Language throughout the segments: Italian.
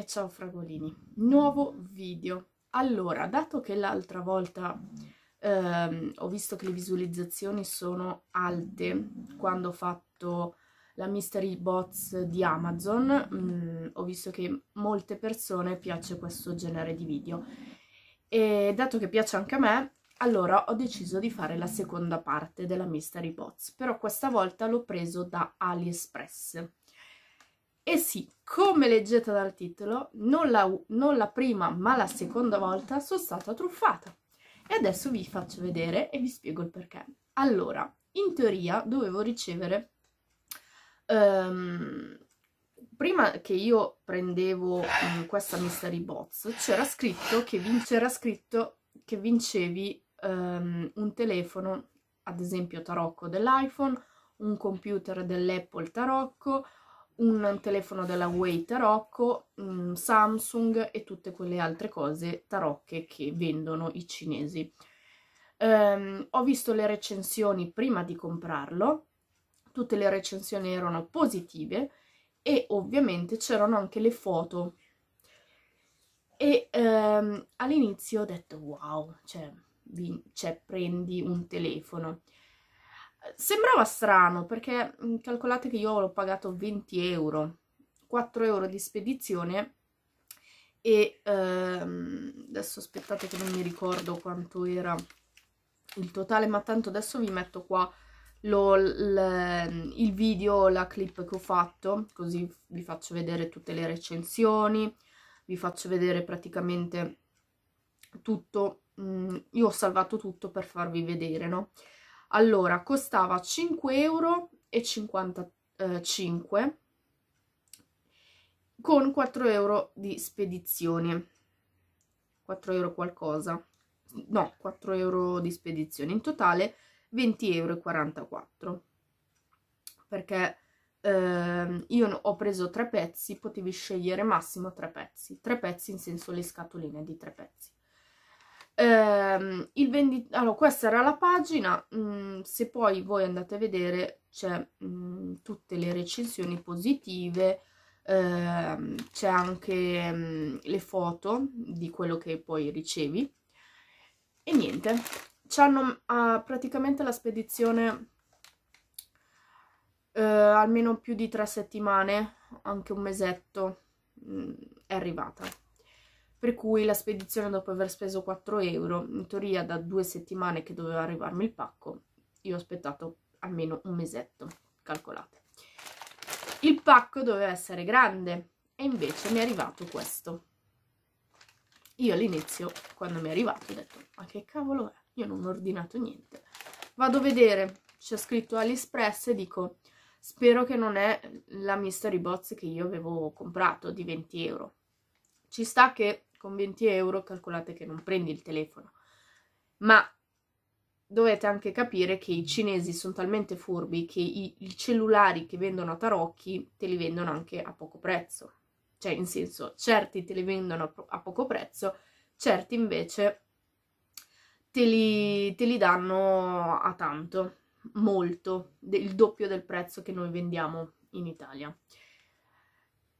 e ciao fragolini, nuovo video. Allora, dato che l'altra volta ehm, ho visto che le visualizzazioni sono alte quando ho fatto la mystery box di Amazon, mh, mm, ho visto che molte persone piace questo genere di video e dato che piace anche a me, allora ho deciso di fare la seconda parte della mystery box, però questa volta l'ho preso da AliExpress e sì, come leggete dal titolo, non la, non la prima ma la seconda volta sono stata truffata. E adesso vi faccio vedere e vi spiego il perché. Allora, in teoria dovevo ricevere... Um, prima che io prendevo um, questa mystery box, c'era scritto che, vin scritto che vincevi um, un telefono, ad esempio tarocco dell'iPhone, un computer dell'Apple tarocco, un telefono della Huawei tarocco, um, Samsung e tutte quelle altre cose tarocche che vendono i cinesi. Um, ho visto le recensioni prima di comprarlo, tutte le recensioni erano positive e ovviamente c'erano anche le foto. E um, all'inizio ho detto wow, cioè, vi, cioè prendi un telefono. Sembrava strano perché calcolate che io ho pagato 20 euro, 4 euro di spedizione e ehm, adesso aspettate che non mi ricordo quanto era il totale, ma tanto adesso vi metto qua lo, l, il video, la clip che ho fatto, così vi faccio vedere tutte le recensioni, vi faccio vedere praticamente tutto, mh, io ho salvato tutto per farvi vedere, no? Allora, costava 5,55 euro eh, con 4 euro di spedizione. 4 euro qualcosa. No, 4 euro di spedizione. In totale 20,44 euro. Perché eh, io ho preso tre pezzi, potevi scegliere massimo tre pezzi. Tre pezzi in senso le scatoline di tre pezzi. Ehm, il vendi... allora, questa era la pagina, mh, mm, se poi voi andate a vedere c'è mm, tutte le recensioni positive, ehm, c'è anche mh, mm, le foto di quello che poi ricevi e niente, ci hanno ah, praticamente la spedizione eh, almeno più di tre settimane, anche un mesetto, mh, è arrivata per cui la spedizione dopo aver speso 4 euro, in teoria da due settimane che doveva arrivarmi il pacco, io ho aspettato almeno un mesetto, calcolate. Il pacco doveva essere grande e invece mi è arrivato questo. Io all'inizio, quando mi è arrivato, ho detto, ma che cavolo è? Io non ho ordinato niente. Vado a vedere, c'è scritto AliExpress e dico, spero che non è la mystery box che io avevo comprato di 20 euro. Ci sta che con 20 euro calcolate che non prendi il telefono. Ma dovete anche capire che i cinesi sono talmente furbi che i, i cellulari che vendono a tarocchi te li vendono anche a poco prezzo. Cioè, in senso, certi te li vendono a, poco prezzo, certi invece te li, te li danno a tanto, molto, il doppio del prezzo che noi vendiamo in Italia.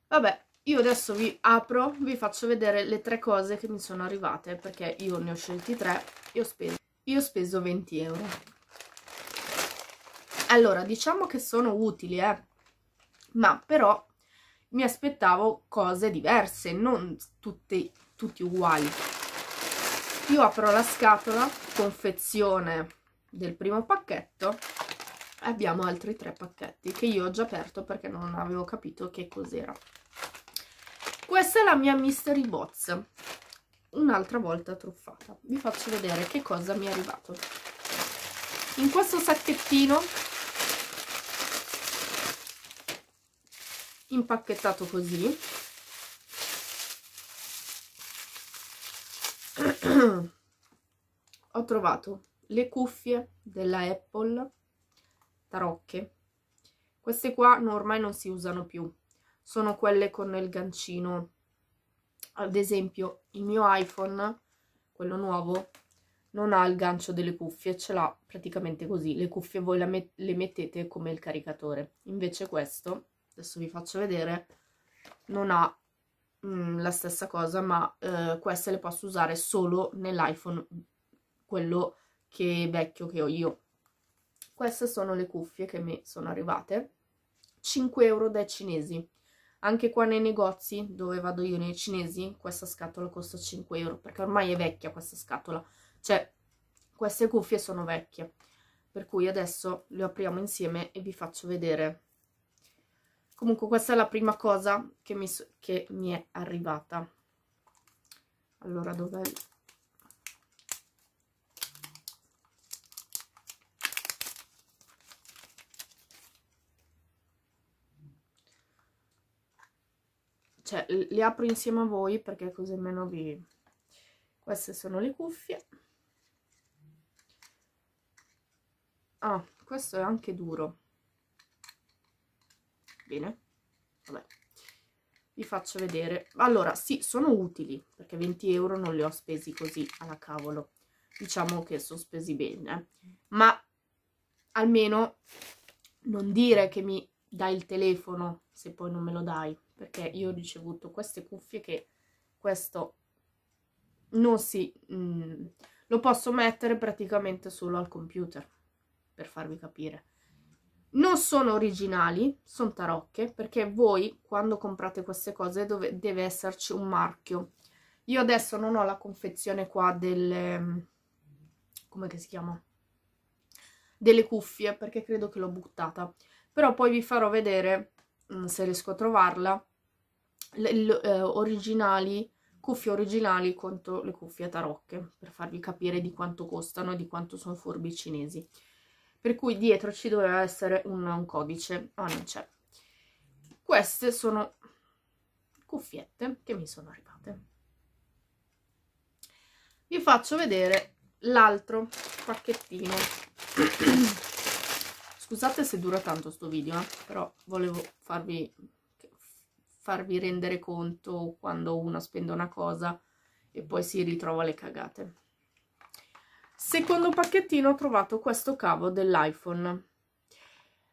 Vabbè, io adesso vi apro, vi faccio vedere le tre cose che mi sono arrivate, perché io ne ho scelti tre e ho speso, io ho speso 20 euro. Allora, diciamo che sono utili, eh, ma però mi aspettavo cose diverse, non tutte, tutti uguali. Io apro la scatola, confezione del primo pacchetto, abbiamo altri tre pacchetti che io ho già aperto perché non avevo capito che cos'era questa è la mia mystery box un'altra volta truffata vi faccio vedere che cosa mi è arrivato in questo sacchettino impacchettato così ho trovato le cuffie della Apple tarocche queste qua ormai non si usano più sono quelle con il gancino. Ad esempio, il mio iPhone, quello nuovo, non ha il gancio delle cuffie, ce l'ha praticamente così. Le cuffie voi le mettete come il caricatore. Invece questo, adesso vi faccio vedere, non ha mh, mm, la stessa cosa, ma eh, queste le posso usare solo nell'iPhone, quello che è vecchio che ho io. Queste sono le cuffie che mi sono arrivate. 5 euro dai cinesi. Anche qua nei negozi, dove vado io nei cinesi, questa scatola costa 5 euro, perché ormai è vecchia questa scatola. Cioè, queste cuffie sono vecchie. Per cui adesso le apriamo insieme e vi faccio vedere. Comunque questa è la prima cosa che mi, che mi è arrivata. Allora, dov'è cioè le apro insieme a voi perché così meno vi... Queste sono le cuffie. Ah, questo è anche duro. Bene, vabbè, vi faccio vedere. Allora, sì, sono utili, perché 20 euro non li ho spesi così alla cavolo. Diciamo che sono spesi bene, ma almeno non dire che mi dai il telefono se poi non me lo dai perché io ho ricevuto queste cuffie che questo non si... Mh, mm, lo posso mettere praticamente solo al computer, per farvi capire. Non sono originali, sono tarocche, perché voi quando comprate queste cose dove, deve esserci un marchio. Io adesso non ho la confezione qua delle come si chiama? Delle cuffie, perché credo che l'ho buttata. Però poi vi farò vedere, mm, se riesco a trovarla, le, le, eh, originali, cuffie originali quanto le cuffie tarocche, per farvi capire di quanto costano e di quanto sono furbi i cinesi. Per cui dietro ci doveva essere un, un codice, ma non c'è. Queste sono cuffiette che mi sono arrivate. Vi faccio vedere l'altro pacchettino. Scusate se dura tanto sto video, eh? però volevo farvi farvi rendere conto quando uno spende una cosa e poi si ritrova le cagate. Secondo pacchettino ho trovato questo cavo dell'iPhone,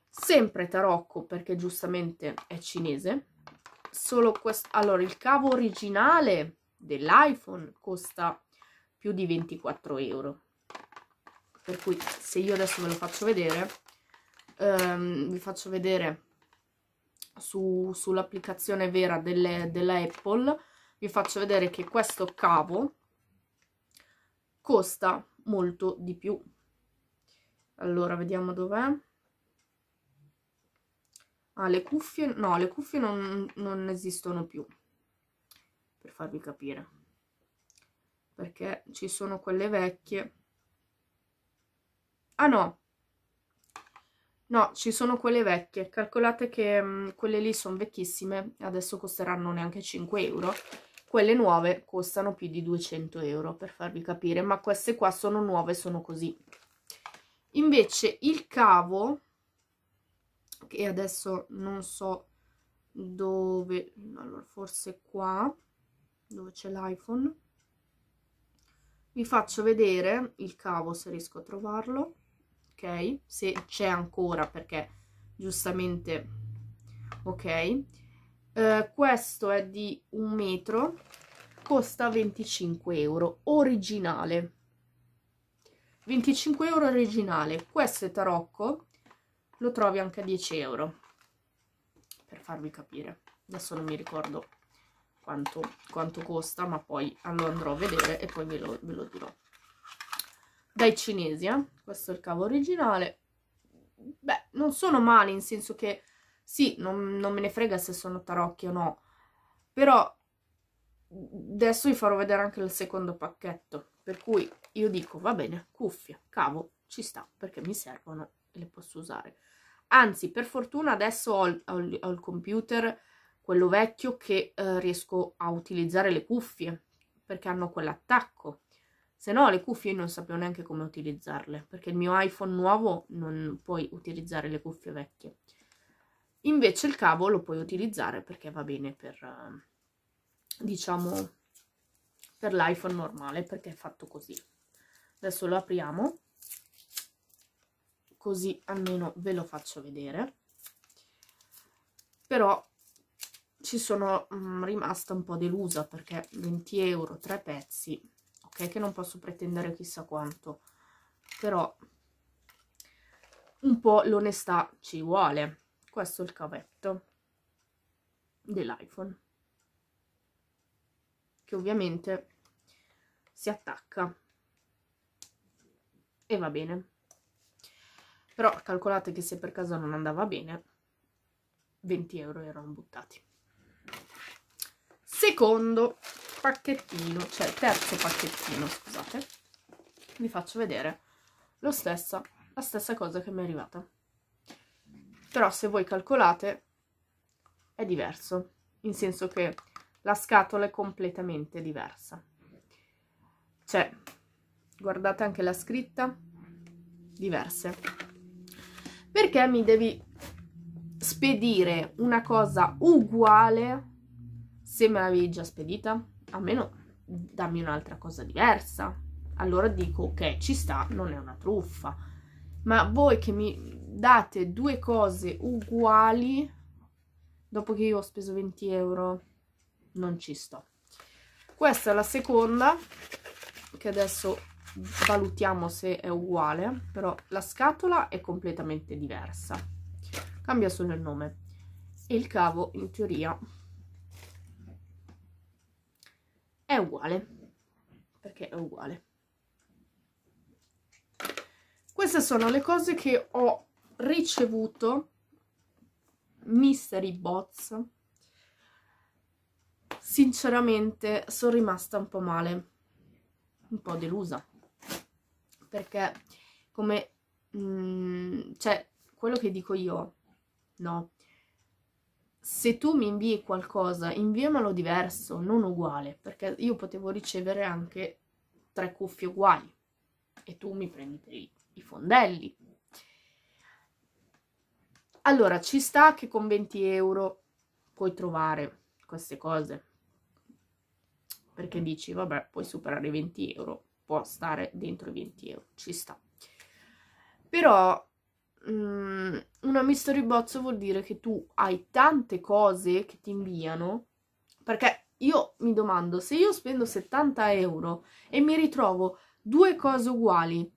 sempre tarocco perché giustamente è cinese, solo questo, allora il cavo originale dell'iPhone costa più di 24 euro, per cui se io adesso ve lo faccio vedere, ehm, vi faccio vedere su, sull'applicazione vera delle, della Apple, vi faccio vedere che questo cavo costa molto di più. Allora, vediamo dov'è. Ah, le cuffie... No, le cuffie non, non esistono più, per farvi capire. Perché ci sono quelle vecchie. Ah no, No, ci sono quelle vecchie. Calcolate che mh, mm, quelle lì sono vecchissime, adesso costeranno neanche 5 euro. Quelle nuove costano più di 200 euro, per farvi capire. Ma queste qua sono nuove, sono così. Invece il cavo, che adesso non so dove... Allora, forse qua, dove c'è l'iPhone. Vi faccio vedere il cavo, se riesco a trovarlo ok? Se c'è ancora perché giustamente, ok? Uh, questo è di un metro, costa 25 euro, originale. 25 euro originale, questo è tarocco, lo trovi anche a 10 euro, per farvi capire. Adesso non mi ricordo quanto, quanto costa, ma poi lo andrò a vedere e poi ve lo, ve lo dirò dai cinesi, eh? questo è il cavo originale. Beh, non sono male, in senso che sì, non, non me ne frega se sono tarocchi o no, però adesso vi farò vedere anche il secondo pacchetto, per cui io dico, va bene, cuffie, cavo, ci sta, perché mi servono e le posso usare. Anzi, per fortuna adesso ho, il, ho ho il computer, quello vecchio, che eh, riesco a utilizzare le cuffie, perché hanno quell'attacco se no le cuffie non sapevo neanche come utilizzarle, perché il mio iPhone nuovo non puoi utilizzare le cuffie vecchie. Invece il cavo lo puoi utilizzare perché va bene per, eh, diciamo, per l'iPhone normale, perché è fatto così. Adesso lo apriamo, così almeno ve lo faccio vedere. Però ci sono mm, rimasta un po' delusa perché 20 euro, 3 pezzi, ok che non posso pretendere chissà quanto però un po' l'onestà ci vuole questo è il cavetto dell'iPhone che ovviamente si attacca e va bene però calcolate che se per caso non andava bene 20 euro erano buttati secondo pacchettino, cioè terzo pacchettino, scusate, vi faccio vedere lo stessa, la stessa cosa che mi è arrivata. Però se voi calcolate è diverso, in senso che la scatola è completamente diversa. Cioè, guardate anche la scritta, diverse. Perché mi devi spedire una cosa uguale se me l'avevi già spedita? almeno dammi un'altra cosa diversa. Allora dico ok, ci sta, non è una truffa. Ma voi che mi date due cose uguali dopo che io ho speso 20 euro, non ci sto. Questa è la seconda, che adesso valutiamo se è uguale, però la scatola è completamente diversa. Cambia solo il nome. E il cavo, in teoria, è uguale perché è uguale queste sono le cose che ho ricevuto mystery box sinceramente sono rimasta un po' male un po' delusa perché come mh, mm, cioè quello che dico io no se tu mi invii qualcosa, inviamelo diverso, non uguale, perché io potevo ricevere anche tre cuffie uguali e tu mi prendi i fondelli. Allora, ci sta che con 20 euro puoi trovare queste cose, perché dici, vabbè, puoi superare i 20 euro, può stare dentro i 20 euro, ci sta. Però Mm, una mystery box vuol dire che tu hai tante cose che ti inviano, perché io mi domando, se io spendo 70 euro e mi ritrovo due cose uguali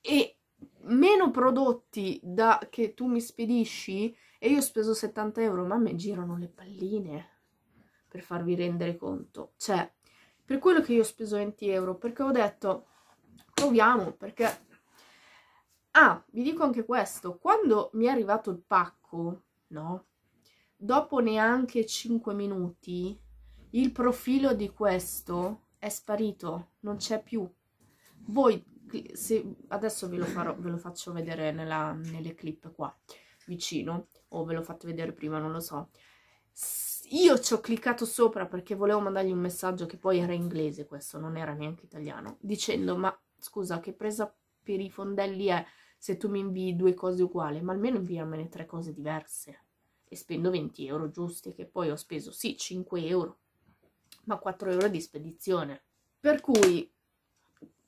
e meno prodotti da, che tu mi spedisci e io ho speso 70 euro, ma a me girano le palline per farvi rendere conto. Cioè, per quello che io ho speso 20 euro, perché ho detto proviamo, perché Ah, vi dico anche questo, quando mi è arrivato il pacco, no? Dopo neanche 5 minuti, il profilo di questo è sparito, non c'è più. Voi, se, adesso ve lo, farò, ve lo faccio vedere nella, nelle clip qua, vicino, o ve l'ho fatto vedere prima, non lo so. Io ci ho cliccato sopra perché volevo mandargli un messaggio che poi era inglese questo, non era neanche italiano, dicendo ma scusa che presa per i fondelli è se tu mi invii due cose uguali, ma almeno inviamene tre cose diverse. E spendo 20 euro giusti, che poi ho speso sì 5 euro, ma 4 euro di spedizione. Per cui,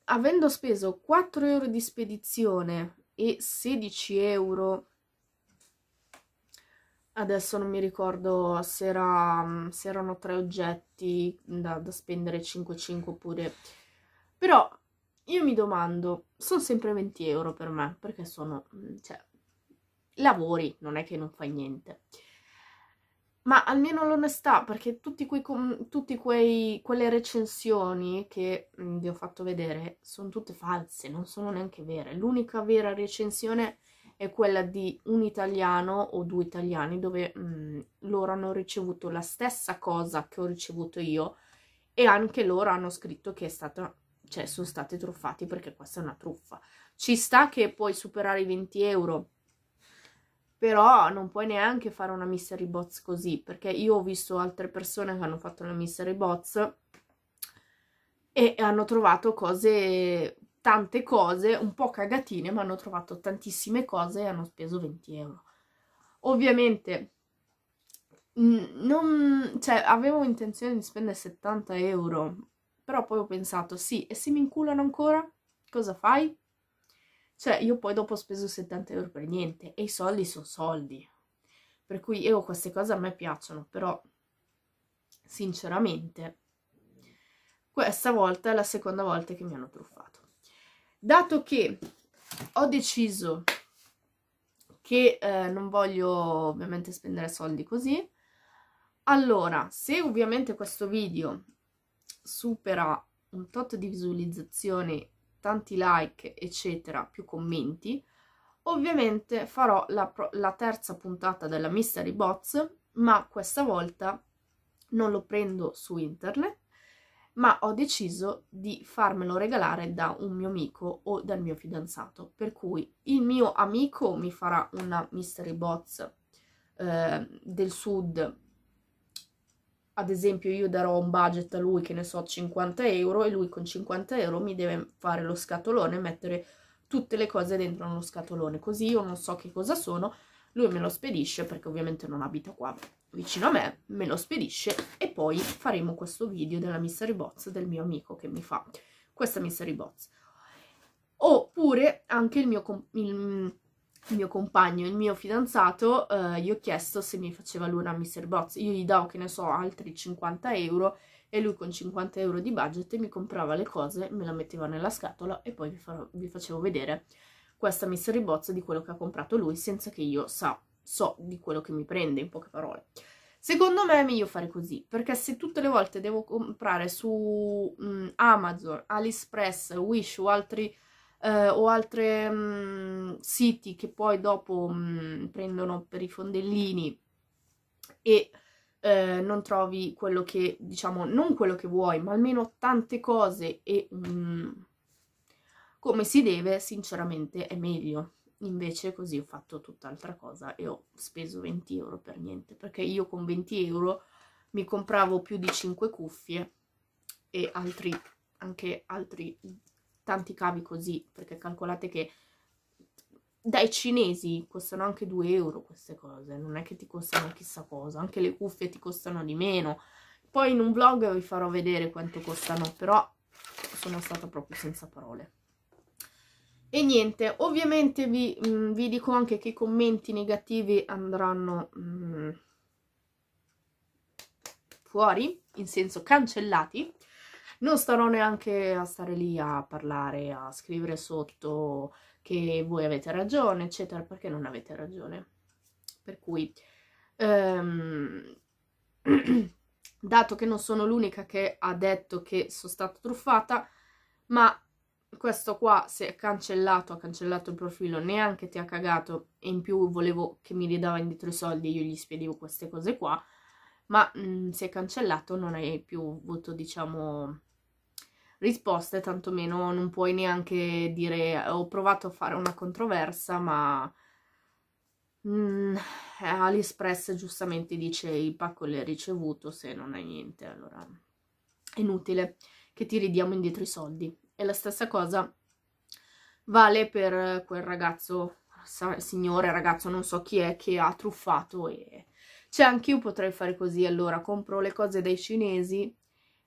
avendo speso 4 euro di spedizione e 16 euro adesso non mi ricordo se, era, se erano tre oggetti da, da spendere 5-5 oppure però io mi domando, sono sempre 20 euro per me, perché sono, mm, cioè, lavori, non è che non fai niente. Ma almeno l'onestà, perché tutti quei, tutti quei quelle recensioni che mm, vi ho fatto vedere sono tutte false, non sono neanche vere. L'unica vera recensione è quella di un italiano o due italiani dove mh, mm, loro hanno ricevuto la stessa cosa che ho ricevuto io e anche loro hanno scritto che è stata cioè sono stati truffati perché questa è una truffa. Ci sta che puoi superare i 20 euro, però non puoi neanche fare una mystery box così, perché io ho visto altre persone che hanno fatto una mystery box e hanno trovato cose, tante cose, un po' cagatine, ma hanno trovato tantissime cose e hanno speso 20 euro. Ovviamente non, cioè, avevo intenzione di spendere 70 euro però poi ho pensato, sì, e se mi inculano ancora? Cosa fai? Cioè, io poi dopo ho speso 70 euro per niente e i soldi sono soldi. Per cui io queste cose a me piacciono, però sinceramente questa volta è la seconda volta che mi hanno truffato. Dato che ho deciso che eh, non voglio ovviamente spendere soldi così, allora, se ovviamente questo video supera un tot di visualizzazioni, tanti like, eccetera, più commenti, ovviamente farò la, la terza puntata della Mystery Box, ma questa volta non lo prendo su internet, ma ho deciso di farmelo regalare da un mio amico o dal mio fidanzato. Per cui il mio amico mi farà una mystery box eh, del sud ad esempio io darò un budget a lui che ne so 50 euro e lui con 50 euro mi deve fare lo scatolone e mettere tutte le cose dentro uno scatolone così io non so che cosa sono lui me lo spedisce perché ovviamente non abita qua vicino a me me lo spedisce e poi faremo questo video della mystery box del mio amico che mi fa questa mystery box oppure anche il mio il, il mio compagno, il mio fidanzato, eh, gli ho chiesto se mi faceva lui una Mr. Box. Io gli davo, che ne so, altri 50 euro e lui con 50 euro di budget mi comprava le cose, me la metteva nella scatola e poi vi, farò, vi facevo vedere questa mystery box di quello che ha comprato lui senza che io sa, so di quello che mi prende, in poche parole. Secondo me è meglio fare così, perché se tutte le volte devo comprare su mh, mm, Amazon, AliExpress, Wish o altri eh, o altri mm, siti che poi dopo mh, mm, prendono per i fondellini e eh, non trovi quello che, diciamo, non quello che vuoi, ma almeno tante cose e mh, mm, come si deve, sinceramente è meglio. Invece così ho fatto tutt'altra cosa e ho speso 20 euro per niente, perché io con 20 euro mi compravo più di 5 cuffie e altri, anche altri tanti cavi così, perché calcolate che dai cinesi costano anche 2 euro queste cose, non è che ti costano chissà cosa, anche le cuffie ti costano di meno. Poi in un vlog vi farò vedere quanto costano, però sono stata proprio senza parole. E niente, ovviamente vi, mh, mm, vi dico anche che i commenti negativi andranno mh, mm, fuori, in senso cancellati, non starò neanche a stare lì a parlare, a scrivere sotto che voi avete ragione, eccetera, perché non avete ragione. Per cui, ehm, dato che non sono l'unica che ha detto che sono stata truffata, ma questo qua si è cancellato, ha cancellato il profilo, neanche ti ha cagato e in più volevo che mi ridava indietro i soldi, io gli spiegavo queste cose qua, ma mh, mm, se è cancellato non hai più avuto, diciamo, risposte, tantomeno non puoi neanche dire ho provato a fare una controversa, ma mm, AliExpress giustamente dice il pacco l'hai ricevuto, se non hai niente, allora è inutile che ti ridiamo indietro i soldi. E la stessa cosa vale per quel ragazzo, signore, ragazzo, non so chi è, che ha truffato e... Cioè, anch'io potrei fare così, allora compro le cose dai cinesi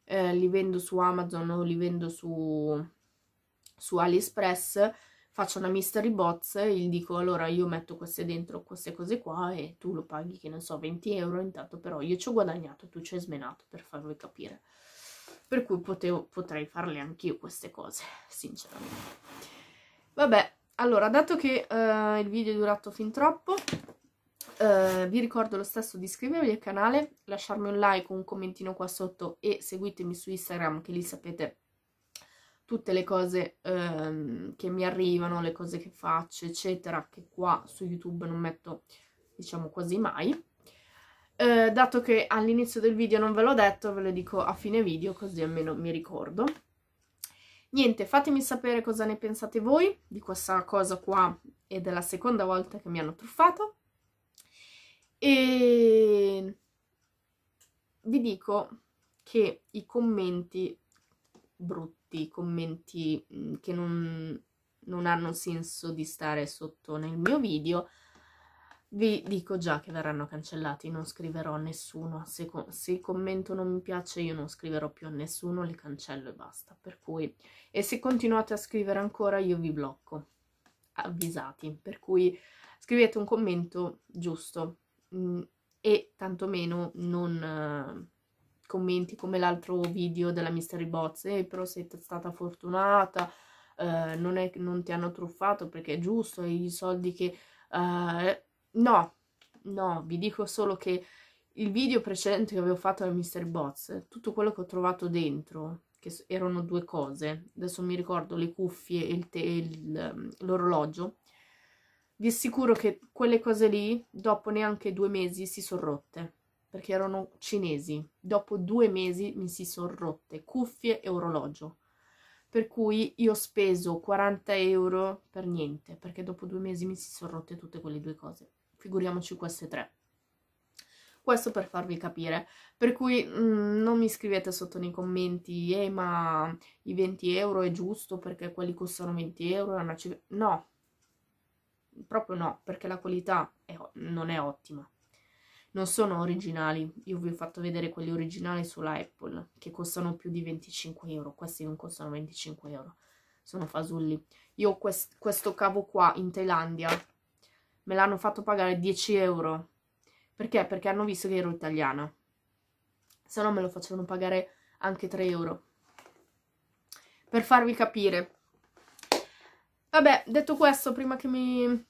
eh, li vendo su Amazon o li vendo su, su AliExpress, faccio una mystery box e gli dico allora io metto queste dentro queste cose qua e tu lo paghi che ne so 20 euro, intanto però io ci ho guadagnato, tu ci hai smenato per farvi capire. Per cui potevo, potrei farle anch'io queste cose, sinceramente. Vabbè, allora, dato che uh, il video è durato fin troppo, eh, vi ricordo lo stesso di iscrivervi al canale, lasciarmi un like, un commentino qua sotto e seguitemi su Instagram che lì sapete tutte le cose ehm, che mi arrivano, le cose che faccio, eccetera, che qua su YouTube non metto, diciamo, quasi mai. Eh, dato che all'inizio del video non ve l'ho detto, ve lo dico a fine video, così almeno mi ricordo. Niente, fatemi sapere cosa ne pensate voi di questa cosa qua e della seconda volta che mi hanno truffato. E vi dico che i commenti brutti, i commenti mm, che non, non hanno senso di stare sotto nel mio video, vi dico già che verranno cancellati, non scriverò a nessuno, se, se, il commento non mi piace io non scriverò più a nessuno, li cancello e basta, per cui, e se continuate a scrivere ancora io vi blocco, avvisati, per cui scrivete un commento giusto, mh, mm, e tantomeno non uh, commenti come l'altro video della mystery box eh, però sei stata fortunata uh, non, è, non ti hanno truffato perché è giusto i soldi che uh, no no vi dico solo che il video precedente che avevo fatto alla mystery box tutto quello che ho trovato dentro che erano due cose adesso mi ricordo le cuffie e ehm, l'orologio vi assicuro che quelle cose lì, dopo neanche due mesi, si sono rotte, perché erano cinesi. Dopo due mesi mi si sono rotte, cuffie e orologio. Per cui io ho speso 40 euro per niente, perché dopo due mesi mi si sono rotte tutte quelle due cose. Figuriamoci queste tre. Questo per farvi capire. Per cui mh, mm, non mi scrivete sotto nei commenti, eh ma i 20 euro è giusto perché quelli costano 20 euro? È una... No, proprio no, perché la qualità è, non è ottima. Non sono originali, io vi ho fatto vedere quelli originali sulla Apple, che costano più di 25 euro, questi non costano 25 euro, sono fasulli. Io quest questo cavo qua in Thailandia me l'hanno fatto pagare 10 euro, perché? Perché hanno visto che ero italiana, se no me lo facevano pagare anche 3 euro. Per farvi capire, Vabbè, detto questo, prima che mi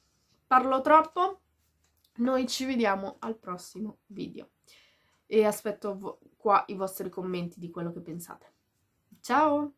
parlo troppo, noi ci vediamo al prossimo video. E aspetto qua i vostri commenti di quello che pensate. Ciao!